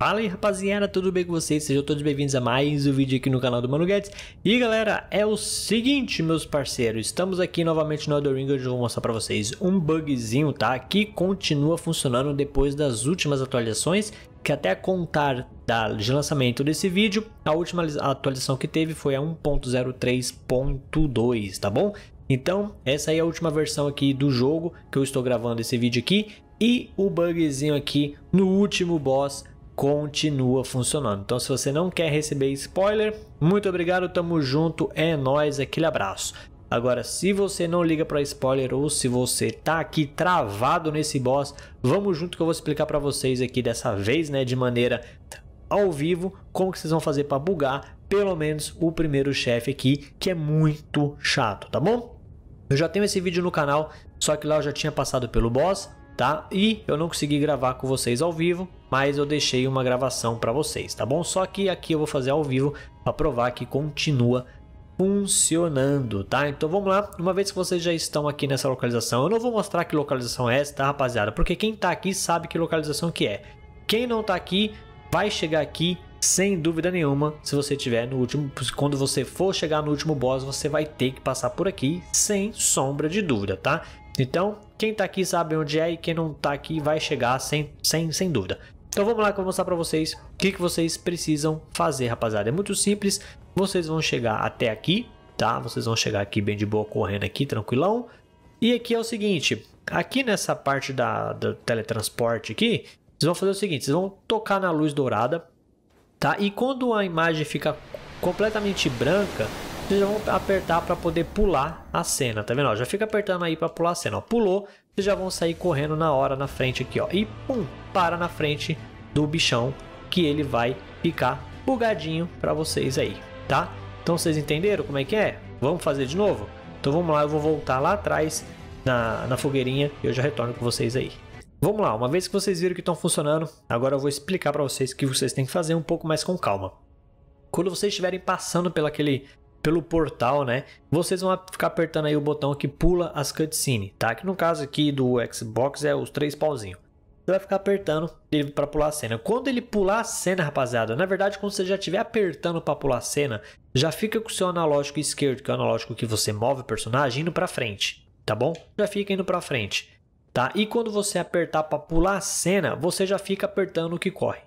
Fala aí rapaziada, tudo bem com vocês? Sejam todos bem-vindos a mais um vídeo aqui no canal do Mano Guedes E galera, é o seguinte meus parceiros, estamos aqui novamente no Elden Ring Hoje eu vou mostrar pra vocês um bugzinho, tá? Que continua funcionando depois das últimas atualizações Que até contar da, de lançamento desse vídeo A última atualização que teve foi a 1.03.2, tá bom? Então, essa aí é a última versão aqui do jogo que eu estou gravando esse vídeo aqui e o bugzinho aqui no último boss continua funcionando. Então, se você não quer receber spoiler, muito obrigado, tamo junto, é nós, aquele abraço. Agora, se você não liga para spoiler ou se você tá aqui travado nesse boss, vamos junto que eu vou explicar para vocês aqui dessa vez, né, de maneira ao vivo, como que vocês vão fazer para bugar pelo menos o primeiro chefe aqui, que é muito chato, tá bom? Eu já tenho esse vídeo no canal, só que lá eu já tinha passado pelo boss, tá? E eu não consegui gravar com vocês ao vivo, mas eu deixei uma gravação para vocês, tá bom? Só que aqui eu vou fazer ao vivo para provar que continua funcionando, tá? Então vamos lá, uma vez que vocês já estão aqui nessa localização, eu não vou mostrar que localização é essa, tá rapaziada? Porque quem tá aqui sabe que localização que é. Quem não tá aqui vai chegar aqui sem dúvida nenhuma, se você tiver no último, quando você for chegar no último boss, você vai ter que passar por aqui sem sombra de dúvida, tá? Então, quem tá aqui sabe onde é e quem não tá aqui vai chegar sem, sem, sem dúvida. Então vamos lá que eu vou mostrar para vocês o que, que vocês precisam fazer, rapaziada. É muito simples, vocês vão chegar até aqui, tá? Vocês vão chegar aqui bem de boa, correndo aqui, tranquilão. E aqui é o seguinte, aqui nessa parte da, do teletransporte aqui, vocês vão fazer o seguinte, vocês vão tocar na luz dourada, tá? E quando a imagem fica completamente branca, vocês já vão apertar para poder pular a cena, tá vendo? Ó, já fica apertando aí para pular a cena, ó. Pulou, vocês já vão sair correndo na hora na frente aqui, ó. E pum, para na frente do bichão que ele vai ficar bugadinho para vocês aí, tá? Então vocês entenderam como é que é? Vamos fazer de novo? Então vamos lá, eu vou voltar lá atrás na, na fogueirinha e eu já retorno com vocês aí. Vamos lá, uma vez que vocês viram que estão funcionando, agora eu vou explicar para vocês que vocês têm que fazer um pouco mais com calma. Quando vocês estiverem passando pelo aquele pelo portal, né? Vocês vão ficar apertando aí o botão que pula as cutscenes, tá? Que no caso aqui do Xbox é os três pauzinhos. Você vai ficar apertando ele para pular a cena. Quando ele pular a cena, rapaziada, na verdade, quando você já estiver apertando para pular a cena, já fica com o seu analógico esquerdo, que é o analógico que você move o personagem, indo para frente, tá bom? Já fica indo para frente, tá? E quando você apertar para pular a cena, você já fica apertando o que corre,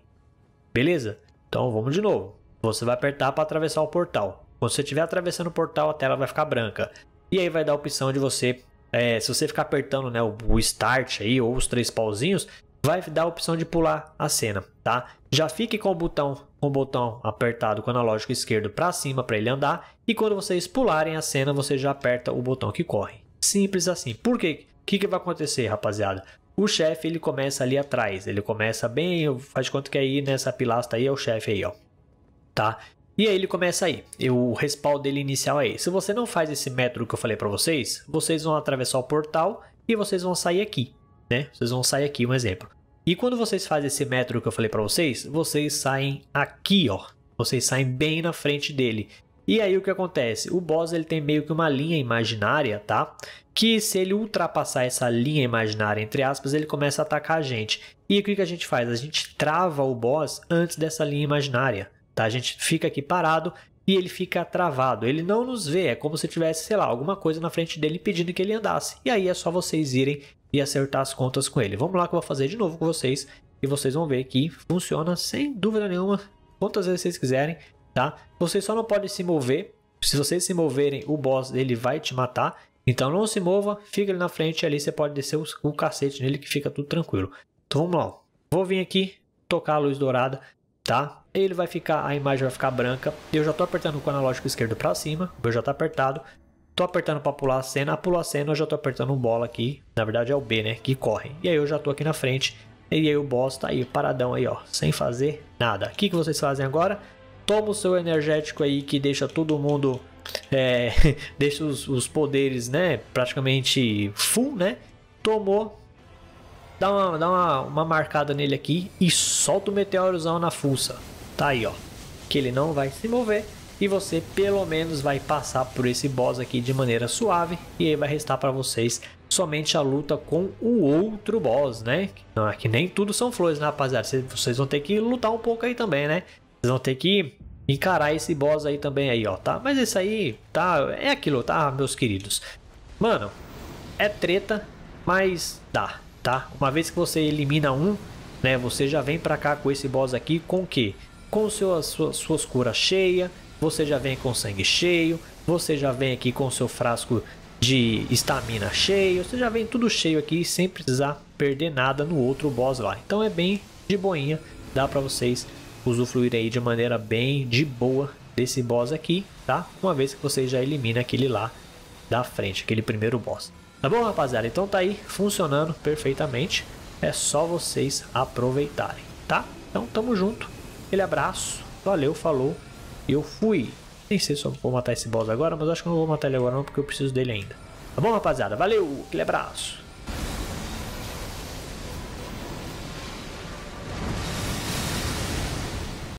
beleza? Então vamos de novo. Você vai apertar para atravessar o portal. Quando você estiver atravessando o portal, a tela vai ficar branca. E aí vai dar a opção de você, é, se você ficar apertando né, o, o start aí ou os três pauzinhos, vai dar a opção de pular a cena, tá? Já fique com o botão, com o botão apertado com o analógico esquerdo para cima para ele andar e quando vocês pularem a cena, você já aperta o botão que corre. Simples assim. Por quê? O que, que vai acontecer, rapaziada? O chefe ele começa ali atrás, ele começa bem, faz quanto que aí nessa pilasta aí é o chefe aí, ó. Tá? E aí ele começa aí. o respaldo dele inicial é Se você não faz esse método que eu falei para vocês, vocês vão atravessar o portal e vocês vão sair aqui, né? Vocês vão sair aqui, um exemplo. E quando vocês fazem esse método que eu falei para vocês, vocês saem aqui, ó. Vocês saem bem na frente dele. E aí o que acontece? O boss ele tem meio que uma linha imaginária, tá? Que se ele ultrapassar essa linha imaginária, entre aspas, ele começa a atacar a gente. E o que a gente faz? A gente trava o boss antes dessa linha imaginária tá? A gente fica aqui parado e ele fica travado. Ele não nos vê, é como se tivesse, sei lá, alguma coisa na frente dele impedindo que ele andasse. E aí é só vocês irem e acertar as contas com ele. Vamos lá que eu vou fazer de novo com vocês e vocês vão ver que funciona sem dúvida nenhuma, quantas vezes vocês quiserem, tá? Vocês só não podem se mover. Se vocês se moverem, o boss ele vai te matar. Então não se mova, fica ele na frente ali você pode descer o, o cacete nele que fica tudo tranquilo. Então vamos lá. Vou vir aqui, tocar a luz dourada tá? Ele vai ficar, a imagem vai ficar branca. Eu já tô apertando com o analógico esquerdo para cima, meu já tá apertado. Tô apertando para pular a cena, a pular a cena eu já tô apertando um bola aqui, na verdade é o B, né, que corre. E aí eu já tô aqui na frente, e aí o boss tá aí, paradão aí, ó, sem fazer nada. O que, que vocês fazem agora? Toma o seu energético aí que deixa todo mundo, é, deixa os, os poderes, né, praticamente full, né? Tomou, dá uma, dá uma, uma marcada nele aqui e solta o meteorozão na fuça. Tá aí, ó. Que ele não vai se mover e você pelo menos vai passar por esse boss aqui de maneira suave e aí vai restar para vocês somente a luta com o outro boss, né? Não é que nem tudo são flores, né, rapaziada. Vocês vão ter que lutar um pouco aí também, né? Vocês vão ter que encarar esse boss aí também aí, ó, tá? Mas isso aí, tá? É aquilo, tá, meus queridos? Mano, é treta, mas dá tá? Uma vez que você elimina um, né, você já vem para cá com esse boss aqui com o quê? Com seu, sua, suas curas cheias, você já vem com sangue cheio, você já vem aqui com seu frasco de estamina cheio, você já vem tudo cheio aqui sem precisar perder nada no outro boss lá. Então é bem de boinha, dá para vocês usufruir aí de maneira bem de boa desse boss aqui, tá? Uma vez que você já elimina aquele lá da frente, aquele primeiro boss. Tá bom, rapaziada? Então tá aí funcionando perfeitamente. É só vocês aproveitarem, tá? Então tamo junto. Aquele abraço. Valeu, falou. Eu fui. Nem sei se eu vou matar esse boss agora, mas acho que eu não vou matar ele agora não, porque eu preciso dele ainda. Tá bom, rapaziada? Valeu, aquele abraço.